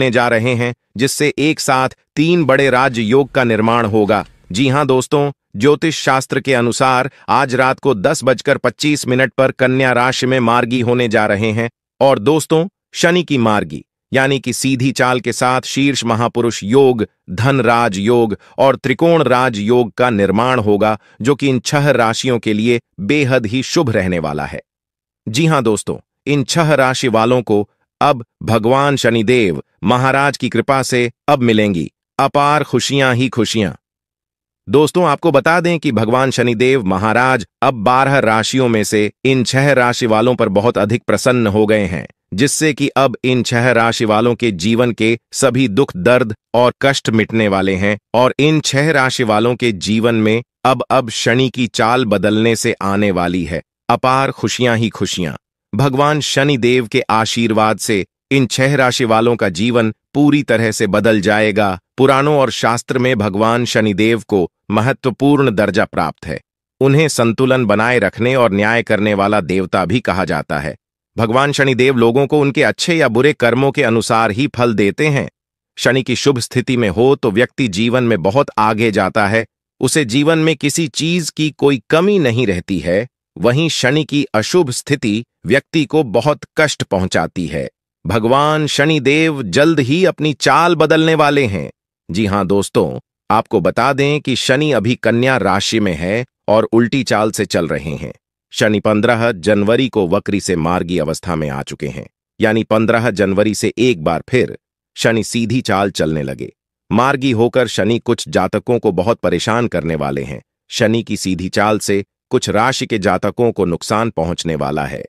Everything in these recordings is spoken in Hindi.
बरतने जा रहे हैं जिससे एक साथ तीन बड़े राज्य योग का निर्माण होगा जी हाँ दोस्तों ज्योतिष शास्त्र के अनुसार आज रात को दस बजकर पच्चीस मिनट पर कन्या राशि में मार्गी होने जा रहे हैं और दोस्तों शनि की मार्गी यानी कि सीधी चाल के साथ शीर्ष महापुरुष योग धन राज योग और त्रिकोण राज योग का निर्माण होगा जो कि इन छह राशियों के लिए बेहद ही शुभ रहने वाला है जी हां दोस्तों इन छह राशि वालों को अब भगवान शनिदेव महाराज की कृपा से अब मिलेंगी अपार खुशियां ही खुशियां दोस्तों आपको बता दें कि भगवान शनिदेव महाराज अब बारह राशियों में से इन छह राशि वालों पर बहुत अधिक प्रसन्न हो गए हैं जिससे कि अब इन छह राशि वालों के जीवन के सभी दुख दर्द और कष्ट मिटने वाले हैं और इन छह राशि वालों के जीवन में अब अब शनि की चाल बदलने से आने वाली है अपार खुशियां ही खुशियां भगवान शनि देव के आशीर्वाद से इन छह राशि वालों का जीवन पूरी तरह से बदल जाएगा पुराणों और शास्त्र में भगवान शनिदेव को महत्वपूर्ण दर्जा प्राप्त है उन्हें संतुलन बनाए रखने और न्याय करने वाला देवता भी कहा जाता है भगवान शनिदेव लोगों को उनके अच्छे या बुरे कर्मों के अनुसार ही फल देते हैं शनि की शुभ स्थिति में हो तो व्यक्ति जीवन में बहुत आगे जाता है उसे जीवन में किसी चीज की कोई कमी नहीं रहती है वहीं शनि की अशुभ स्थिति व्यक्ति को बहुत कष्ट पहुंचाती है भगवान शनिदेव जल्द ही अपनी चाल बदलने वाले हैं जी हां दोस्तों आपको बता दें कि शनि अभी कन्या राशि में है और उल्टी चाल से चल रहे हैं शनि पंद्रह जनवरी को वक्री से मार्गी अवस्था में आ चुके हैं यानी पंद्रह जनवरी से एक बार फिर शनि सीधी चाल चलने लगे मार्गी होकर शनि कुछ जातकों को बहुत परेशान करने वाले हैं शनि की सीधी चाल से कुछ राशि के जातकों को नुकसान पहुंचने वाला है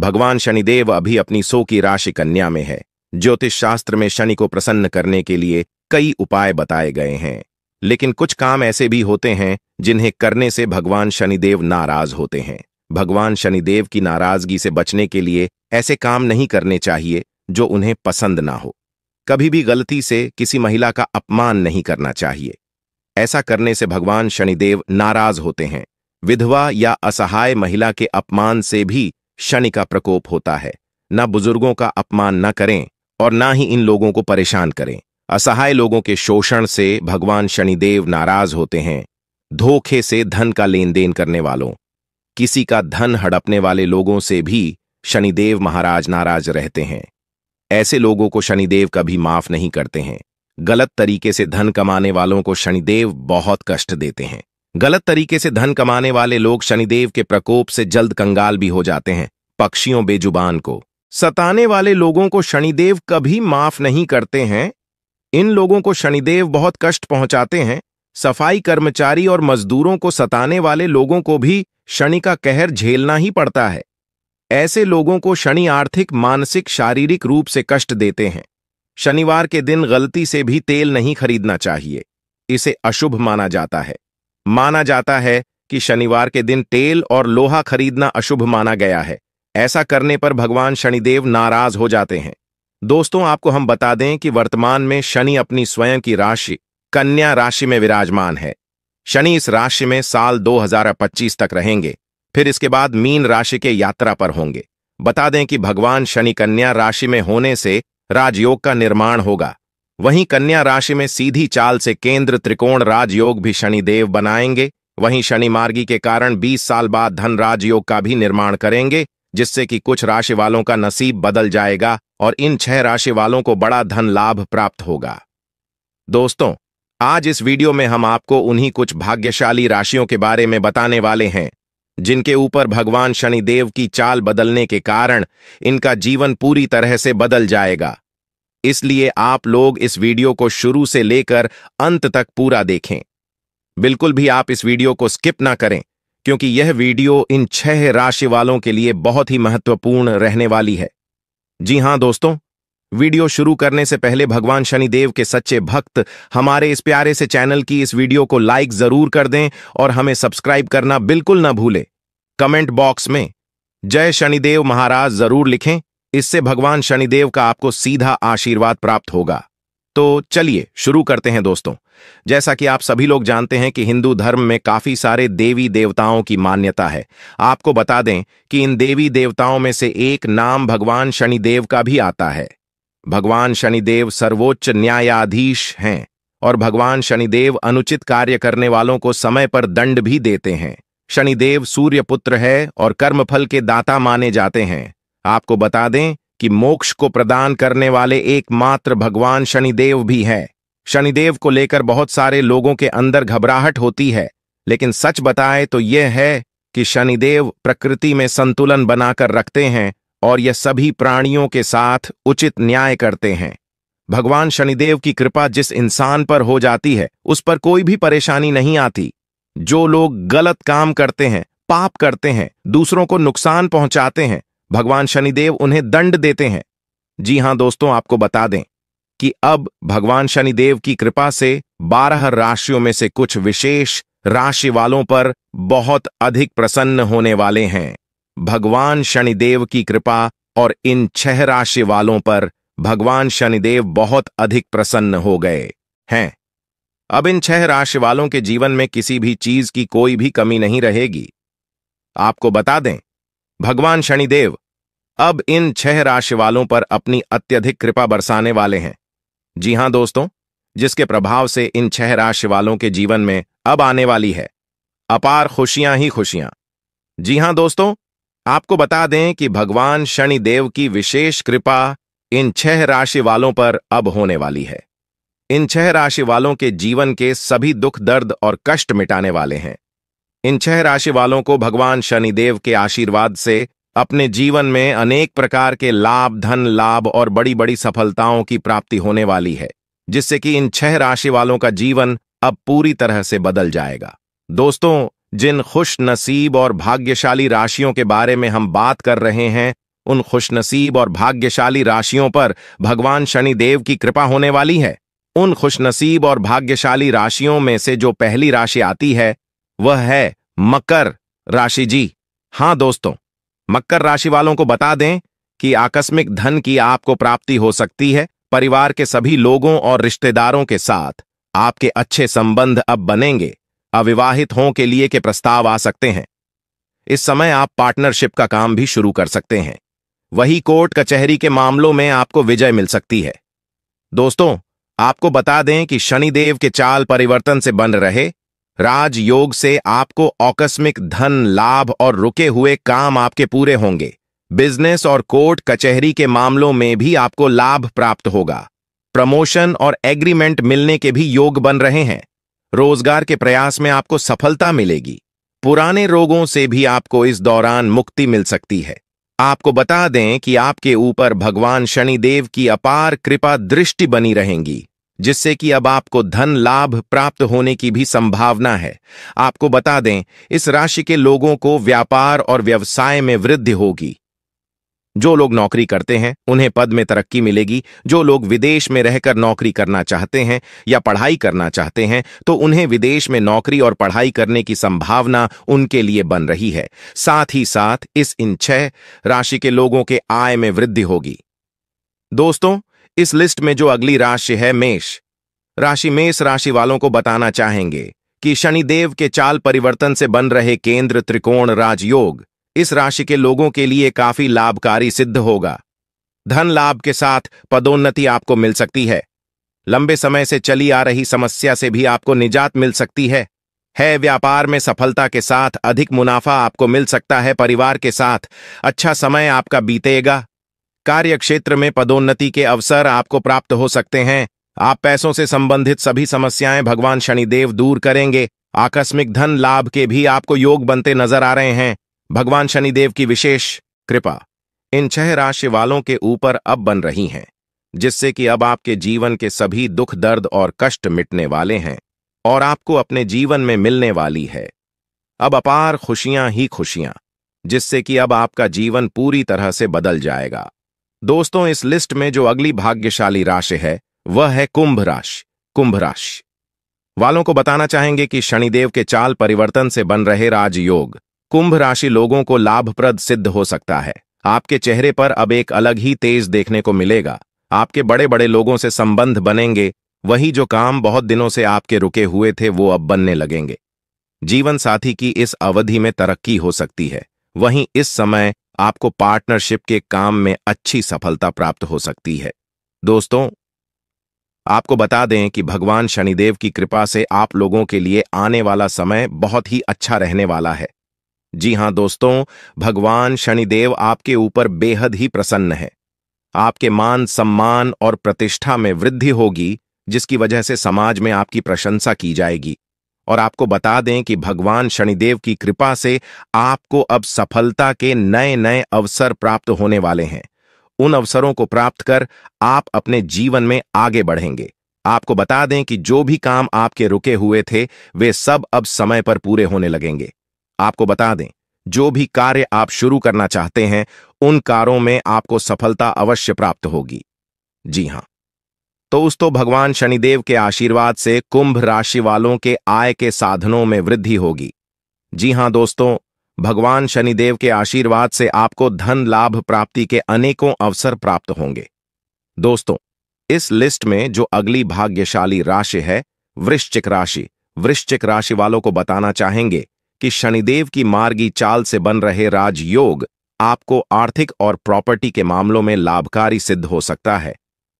भगवान शनिदेव अभी अपनी सो की राशि कन्या में है ज्योतिष शास्त्र में शनि को प्रसन्न करने के लिए कई उपाय बताए गए हैं लेकिन कुछ काम ऐसे भी होते हैं जिन्हें करने से भगवान शनिदेव नाराज होते हैं भगवान शनिदेव की नाराजगी से बचने के लिए ऐसे काम नहीं करने चाहिए जो उन्हें पसंद ना हो कभी भी गलती से किसी महिला का अपमान नहीं करना चाहिए ऐसा करने से भगवान शनिदेव नाराज होते हैं विधवा या असहाय महिला के अपमान से भी शनि का प्रकोप होता है न बुजुर्गों का अपमान न करें और न ही इन लोगों को परेशान करें असहाय लोगों के शोषण से भगवान शनिदेव नाराज होते हैं धोखे से धन का लेन देन करने वालों किसी का धन हड़पने वाले लोगों से भी शनिदेव महाराज नाराज रहते हैं ऐसे लोगों को शनिदेव कभी माफ नहीं करते हैं गलत तरीके से धन कमाने वालों को शनिदेव बहुत कष्ट देते हैं गलत तरीके से धन कमाने वाले लोग शनिदेव के प्रकोप से जल्द कंगाल भी हो जाते हैं पक्षियों बेजुबान को सताने वाले लोगों को शनिदेव कभी माफ नहीं करते हैं इन लोगों को शनिदेव बहुत कष्ट पहुंचाते हैं सफाई कर्मचारी और मजदूरों को सताने वाले लोगों को भी शनि का कहर झेलना ही पड़ता है ऐसे लोगों को शनि आर्थिक मानसिक शारीरिक रूप से कष्ट देते हैं शनिवार के दिन गलती से भी तेल नहीं खरीदना चाहिए इसे अशुभ माना जाता है माना जाता है कि शनिवार के दिन तेल और लोहा खरीदना अशुभ माना गया है ऐसा करने पर भगवान शनिदेव नाराज हो जाते हैं दोस्तों आपको हम बता दें कि वर्तमान में शनि अपनी स्वयं की राशि कन्या राशि में विराजमान है शनि इस राशि में साल 2025 तक रहेंगे फिर इसके बाद मीन राशि के यात्रा पर होंगे बता दें कि भगवान शनि कन्या राशि में होने से राजयोग का निर्माण होगा वहीं कन्या राशि में सीधी चाल से केंद्र त्रिकोण राजयोग भी शनिदेव बनाएंगे वहीं शनि मार्गी के कारण 20 साल बाद धन राजयोग का भी निर्माण करेंगे जिससे कि कुछ राशि वालों का नसीब बदल जाएगा और इन छह राशि वालों को बड़ा धन लाभ प्राप्त होगा दोस्तों आज इस वीडियो में हम आपको उन्हीं कुछ भाग्यशाली राशियों के बारे में बताने वाले हैं जिनके ऊपर भगवान शनिदेव की चाल बदलने के कारण इनका जीवन पूरी तरह से बदल जाएगा इसलिए आप लोग इस वीडियो को शुरू से लेकर अंत तक पूरा देखें बिल्कुल भी आप इस वीडियो को स्किप ना करें क्योंकि यह वीडियो इन छह राशि वालों के लिए बहुत ही महत्वपूर्ण रहने वाली है जी हां दोस्तों वीडियो शुरू करने से पहले भगवान शनिदेव के सच्चे भक्त हमारे इस प्यारे से चैनल की इस वीडियो को लाइक जरूर कर दें और हमें सब्सक्राइब करना बिल्कुल ना भूलें कमेंट बॉक्स में जय शनिदेव महाराज जरूर लिखें इससे भगवान शनिदेव का आपको सीधा आशीर्वाद प्राप्त होगा तो चलिए शुरू करते हैं दोस्तों जैसा कि आप सभी लोग जानते हैं कि हिंदू धर्म में काफी सारे देवी देवताओं की मान्यता है आपको बता दें कि इन देवी देवताओं में से एक नाम भगवान शनिदेव का भी आता है भगवान शनिदेव सर्वोच्च न्यायाधीश हैं और भगवान शनिदेव अनुचित कार्य करने वालों को समय पर दंड भी देते हैं शनिदेव सूर्य पुत्र है और कर्मफल के दाता माने जाते हैं आपको बता दें कि मोक्ष को प्रदान करने वाले एकमात्र भगवान शनिदेव भी हैं शनिदेव को लेकर बहुत सारे लोगों के अंदर घबराहट होती है लेकिन सच बताए तो यह है कि शनिदेव प्रकृति में संतुलन बनाकर रखते हैं और यह सभी प्राणियों के साथ उचित न्याय करते हैं भगवान शनिदेव की कृपा जिस इंसान पर हो जाती है उस पर कोई भी परेशानी नहीं आती जो लोग गलत काम करते हैं पाप करते हैं दूसरों को नुकसान पहुंचाते हैं भगवान शनिदेव उन्हें दंड देते हैं जी हां दोस्तों आपको बता दें कि अब भगवान शनिदेव की कृपा से बारह राशियों में से कुछ विशेष राशि वालों पर बहुत अधिक प्रसन्न होने वाले हैं भगवान शनिदेव की कृपा और इन छह राशि वालों पर भगवान शनिदेव बहुत अधिक प्रसन्न हो गए हैं अब इन छह राशि वालों के जीवन में किसी भी चीज की कोई भी कमी नहीं रहेगी आपको बता दें भगवान शनिदेव अब इन छह राशि वालों पर अपनी अत्यधिक कृपा बरसाने वाले हैं जी हां दोस्तों जिसके प्रभाव से इन छह राशि वालों के जीवन में अब आने वाली है अपार खुशियां ही खुशियां जी हां दोस्तों आपको बता दें कि भगवान शनिदेव की विशेष कृपा इन छह राशि वालों पर अब होने वाली है इन छह राशि वालों के जीवन के सभी दुख दर्द और कष्ट मिटाने वाले हैं इन छह राशि वालों को भगवान शनिदेव के आशीर्वाद से अपने जीवन में अनेक प्रकार के लाभ धन लाभ और बड़ी बड़ी सफलताओं की प्राप्ति होने वाली है जिससे कि इन छह राशि वालों का जीवन अब पूरी तरह से बदल जाएगा दोस्तों जिन खुश नसीब और भाग्यशाली राशियों के बारे में हम बात कर रहे हैं उन खुशनसीब और भाग्यशाली राशियों पर भगवान शनिदेव की कृपा होने वाली है उन खुशनसीब और भाग्यशाली राशियों में से जो पहली राशि आती है वह है मकर राशि जी हां दोस्तों मकर राशि वालों को बता दें कि आकस्मिक धन की आपको प्राप्ति हो सकती है परिवार के सभी लोगों और रिश्तेदारों के साथ आपके अच्छे संबंध अब बनेंगे अविवाहित हों के लिए के प्रस्ताव आ सकते हैं इस समय आप पार्टनरशिप का काम भी शुरू कर सकते हैं वही कोर्ट कचहरी के मामलों में आपको विजय मिल सकती है दोस्तों आपको बता दें कि शनिदेव के चाल परिवर्तन से बन रहे राजयोग से आपको आकस्मिक धन लाभ और रुके हुए काम आपके पूरे होंगे बिजनेस और कोर्ट कचहरी के मामलों में भी आपको लाभ प्राप्त होगा प्रमोशन और एग्रीमेंट मिलने के भी योग बन रहे हैं रोजगार के प्रयास में आपको सफलता मिलेगी पुराने रोगों से भी आपको इस दौरान मुक्ति मिल सकती है आपको बता दें कि आपके ऊपर भगवान शनिदेव की अपार कृपा दृष्टि बनी रहेंगी जिससे कि अब आपको धन लाभ प्राप्त होने की भी संभावना है आपको बता दें इस राशि के लोगों को व्यापार और व्यवसाय में वृद्धि होगी जो लोग नौकरी करते हैं उन्हें पद में तरक्की मिलेगी जो लोग विदेश में रहकर नौकरी करना चाहते हैं या पढ़ाई करना चाहते हैं तो उन्हें विदेश में नौकरी और पढ़ाई करने की संभावना उनके लिए बन रही है साथ ही साथ इस इन छह राशि के लोगों के आय में वृद्धि होगी दोस्तों इस लिस्ट में जो अगली राशि है मेष राशि मेष राशि वालों को बताना चाहेंगे कि शनिदेव के चाल परिवर्तन से बन रहे केंद्र त्रिकोण राजयोग इस राशि के लोगों के लिए काफी लाभकारी सिद्ध होगा धन लाभ के साथ पदोन्नति आपको मिल सकती है लंबे समय से चली आ रही समस्या से भी आपको निजात मिल सकती है है व्यापार में सफलता के साथ अधिक मुनाफा आपको मिल सकता है परिवार के साथ अच्छा समय आपका बीतेगा कार्य क्षेत्र में पदोन्नति के अवसर आपको प्राप्त हो सकते हैं आप पैसों से संबंधित सभी समस्याएं भगवान शनिदेव दूर करेंगे आकस्मिक धन लाभ के भी आपको योग बनते नजर आ रहे हैं भगवान शनिदेव की विशेष कृपा इन छह राशि वालों के ऊपर अब बन रही हैं जिससे कि अब आपके जीवन के सभी दुख दर्द और कष्ट मिटने वाले हैं और आपको अपने जीवन में मिलने वाली है अब अपार खुशियां ही खुशियां जिससे कि अब आपका जीवन पूरी तरह से बदल जाएगा दोस्तों इस लिस्ट में जो अगली भाग्यशाली राशि है वह है कुंभ राशि कुंभ राशि वालों को बताना चाहेंगे कि शनिदेव के चाल परिवर्तन से बन रहे राजयोग कुंभ राशि लोगों को लाभप्रद सिद्ध हो सकता है आपके चेहरे पर अब एक अलग ही तेज देखने को मिलेगा आपके बड़े बड़े लोगों से संबंध बनेंगे वही जो काम बहुत दिनों से आपके रुके हुए थे वो अब बनने लगेंगे जीवन साथी की इस अवधि में तरक्की हो सकती है वहीं इस समय आपको पार्टनरशिप के काम में अच्छी सफलता प्राप्त हो सकती है दोस्तों आपको बता दें कि भगवान शनिदेव की कृपा से आप लोगों के लिए आने वाला समय बहुत ही अच्छा रहने वाला है जी हां दोस्तों भगवान शनिदेव आपके ऊपर बेहद ही प्रसन्न है आपके मान सम्मान और प्रतिष्ठा में वृद्धि होगी जिसकी वजह से समाज में आपकी प्रशंसा की जाएगी और आपको बता दें कि भगवान शनिदेव की कृपा से आपको अब सफलता के नए नए अवसर प्राप्त होने वाले हैं उन अवसरों को प्राप्त कर आप अपने जीवन में आगे बढ़ेंगे आपको बता दें कि जो भी काम आपके रुके हुए थे वे सब अब समय पर पूरे होने लगेंगे आपको बता दें जो भी कार्य आप शुरू करना चाहते हैं उन कारों में आपको सफलता अवश्य प्राप्त होगी जी हां तो उस तो भगवान शनिदेव के आशीर्वाद से कुंभ राशि वालों के आय के साधनों में वृद्धि होगी जी हां दोस्तों भगवान शनिदेव के आशीर्वाद से आपको धन लाभ प्राप्ति के अनेकों अवसर प्राप्त होंगे दोस्तों इस लिस्ट में जो अगली भाग्यशाली राशि है वृश्चिक राशि वृश्चिक राशि वालों को बताना चाहेंगे कि शनिदेव की मार्गी चाल से बन रहे राजयोग आपको आर्थिक और प्रॉपर्टी के मामलों में लाभकारी सिद्ध हो सकता है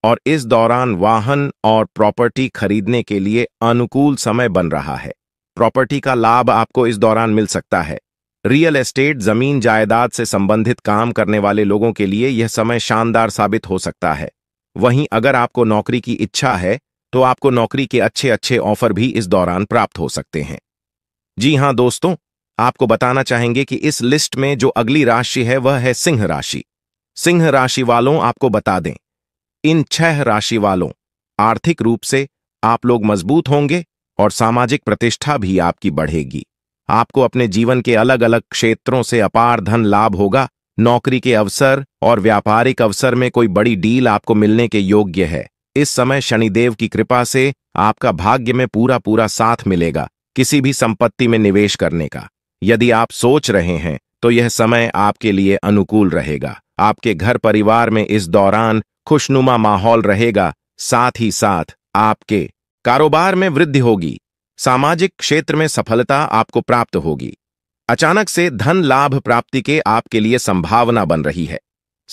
और इस दौरान वाहन और प्रॉपर्टी खरीदने के लिए अनुकूल समय बन रहा है प्रॉपर्टी का लाभ आपको इस दौरान मिल सकता है रियल एस्टेट जमीन जायदाद से संबंधित काम करने वाले लोगों के लिए यह समय शानदार साबित हो सकता है वहीं अगर आपको नौकरी की इच्छा है तो आपको नौकरी के अच्छे अच्छे ऑफर भी इस दौरान प्राप्त हो सकते हैं जी हां दोस्तों आपको बताना चाहेंगे कि इस लिस्ट में जो अगली राशि है वह है सिंह राशि सिंह राशि वालों आपको बता दें इन छह राशि वालों आर्थिक रूप से आप लोग मजबूत होंगे और सामाजिक प्रतिष्ठा भी आपकी बढ़ेगी आपको अपने जीवन के अलग अलग क्षेत्रों से अपार धन लाभ होगा नौकरी के अवसर और व्यापारिक अवसर में कोई बड़ी डील आपको मिलने के योग्य है इस समय शनिदेव की कृपा से आपका भाग्य में पूरा पूरा साथ मिलेगा किसी भी संपत्ति में निवेश करने का यदि आप सोच रहे हैं तो यह समय आपके लिए अनुकूल रहेगा आपके घर परिवार में इस दौरान खुशनुमा माहौल रहेगा साथ ही साथ आपके कारोबार में वृद्धि होगी सामाजिक क्षेत्र में सफलता आपको प्राप्त होगी अचानक से धन लाभ प्राप्ति के आपके लिए संभावना बन रही है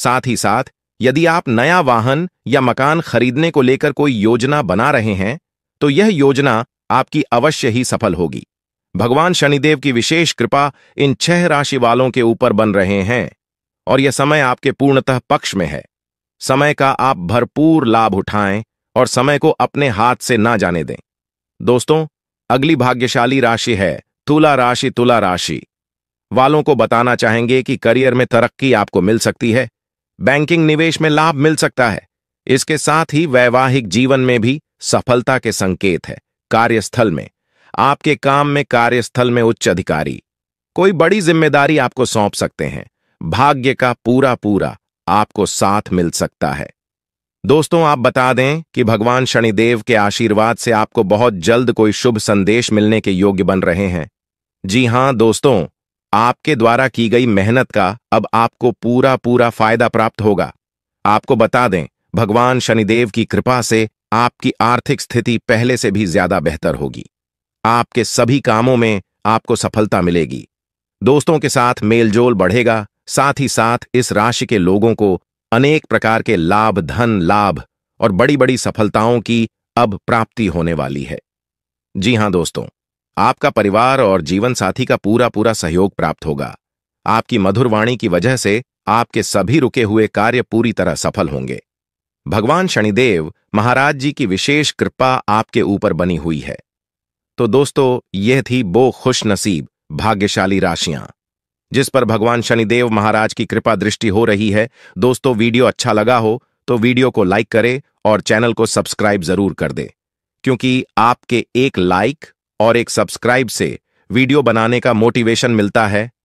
साथ ही साथ यदि आप नया वाहन या मकान खरीदने को लेकर कोई योजना बना रहे हैं तो यह योजना आपकी अवश्य ही सफल होगी भगवान शनिदेव की विशेष कृपा इन छह राशि वालों के ऊपर बन रहे हैं और यह समय आपके पूर्णतः पक्ष में है समय का आप भरपूर लाभ उठाएं और समय को अपने हाथ से ना जाने दें दोस्तों अगली भाग्यशाली राशि है तुला राशि तुला राशि वालों को बताना चाहेंगे कि करियर में तरक्की आपको मिल सकती है बैंकिंग निवेश में लाभ मिल सकता है इसके साथ ही वैवाहिक जीवन में भी सफलता के संकेत है कार्यस्थल में आपके काम में कार्यस्थल में उच्च अधिकारी कोई बड़ी जिम्मेदारी आपको सौंप सकते हैं भाग्य का पूरा पूरा आपको साथ मिल सकता है दोस्तों आप बता दें कि भगवान शनिदेव के आशीर्वाद से आपको बहुत जल्द कोई शुभ संदेश मिलने के योग्य बन रहे हैं जी हां दोस्तों आपके द्वारा की गई मेहनत का अब आपको पूरा पूरा फायदा प्राप्त होगा आपको बता दें भगवान शनिदेव की कृपा से आपकी आर्थिक स्थिति पहले से भी ज्यादा बेहतर होगी आपके सभी कामों में आपको सफलता मिलेगी दोस्तों के साथ मेलजोल बढ़ेगा साथ ही साथ इस राशि के लोगों को अनेक प्रकार के लाभ धन लाभ और बड़ी बड़ी सफलताओं की अब प्राप्ति होने वाली है जी हां दोस्तों आपका परिवार और जीवन साथी का पूरा पूरा सहयोग प्राप्त होगा आपकी मधुर वाणी की वजह से आपके सभी रुके हुए कार्य पूरी तरह सफल होंगे भगवान शनिदेव महाराज जी की विशेष कृपा आपके ऊपर बनी हुई है तो दोस्तों यह थी वो खुश नसीब भाग्यशाली राशियां जिस पर भगवान शनिदेव महाराज की कृपा दृष्टि हो रही है दोस्तों वीडियो अच्छा लगा हो तो वीडियो को लाइक करे और चैनल को सब्सक्राइब जरूर कर दे क्योंकि आपके एक लाइक और एक सब्सक्राइब से वीडियो बनाने का मोटिवेशन मिलता है